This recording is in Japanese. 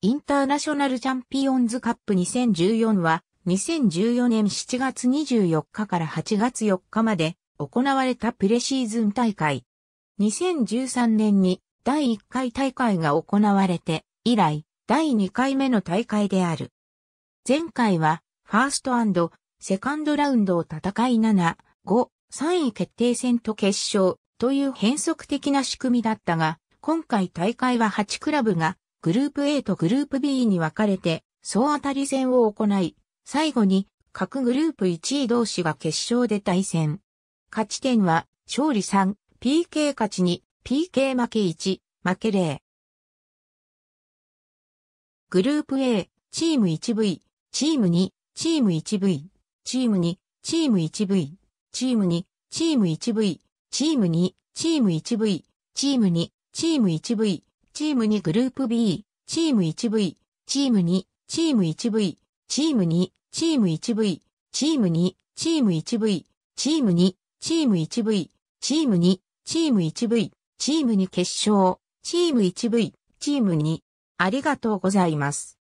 インターナショナルチャンピオンズカップ2014は2014年7月24日から8月4日まで行われたプレシーズン大会。2013年に第1回大会が行われて以来第2回目の大会である。前回はファーストセカンドラウンドを戦い7、5、3位決定戦と決勝という変則的な仕組みだったが、今回大会は8クラブがグループ A とグループ B に分かれて、総当たり戦を行い、最後に各グループ1位同士が決勝で対戦。勝ち点は、勝利3、PK 勝ち2、PK 負け1、負け0。グループ A、チーム 1V、チーム2、チーム 1V、チーム2、チーム 1V、チーム2、チーム 1V、チーム2、チーム 1V、チーム2、チーム 1V、チーム2グループ B、チーム 1V、チーム2、チーム 1V、チーム2、チーム 1V、チーム2、チーム 1V、チーム2、チーム 1V、チーム2、チーム 1V、チーム2決勝、チーム 1V、チーム2。ありがとうございます。